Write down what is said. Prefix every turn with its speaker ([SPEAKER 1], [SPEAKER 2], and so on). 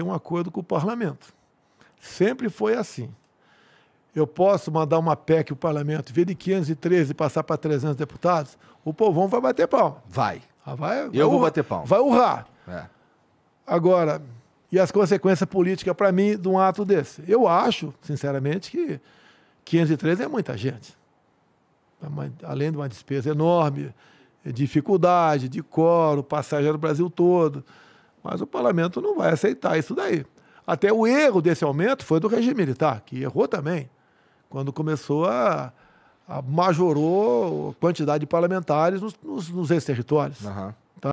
[SPEAKER 1] ter um acordo com o parlamento. Sempre foi assim. Eu posso mandar uma PEC o parlamento, em de 513 passar para 300 deputados, o povão vai bater pau. Vai. Ah, vai, Eu vou bater pau. Vai urrar. É. Agora, e as consequências políticas para mim de um ato desse? Eu acho, sinceramente, que 513 é muita gente. É além de uma despesa enorme, dificuldade de coro, passagem do Brasil todo. Mas o parlamento não vai aceitar isso daí. Até o erro desse aumento foi do regime militar, que errou também, quando começou a, a majorou a quantidade de parlamentares nos, nos, nos ex-territórios. Uhum.